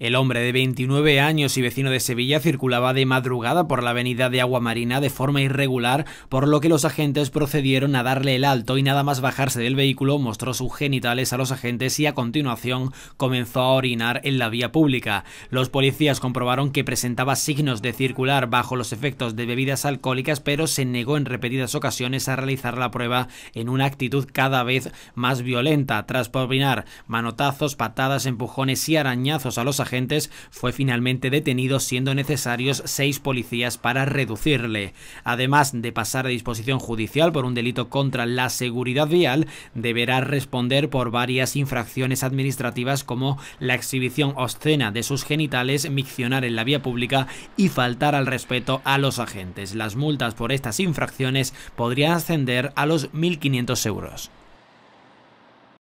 El hombre de 29 años y vecino de Sevilla circulaba de madrugada por la avenida de Agua Marina de forma irregular, por lo que los agentes procedieron a darle el alto y nada más bajarse del vehículo mostró sus genitales a los agentes y a continuación comenzó a orinar en la vía pública. Los policías comprobaron que presentaba signos de circular bajo los efectos de bebidas alcohólicas, pero se negó en repetidas ocasiones a realizar la prueba en una actitud cada vez más violenta, tras orinar manotazos, patadas, empujones y arañazos a los agentes agentes, fue finalmente detenido siendo necesarios seis policías para reducirle. Además de pasar a disposición judicial por un delito contra la seguridad vial, deberá responder por varias infracciones administrativas como la exhibición obscena de sus genitales, miccionar en la vía pública y faltar al respeto a los agentes. Las multas por estas infracciones podrían ascender a los 1.500 euros.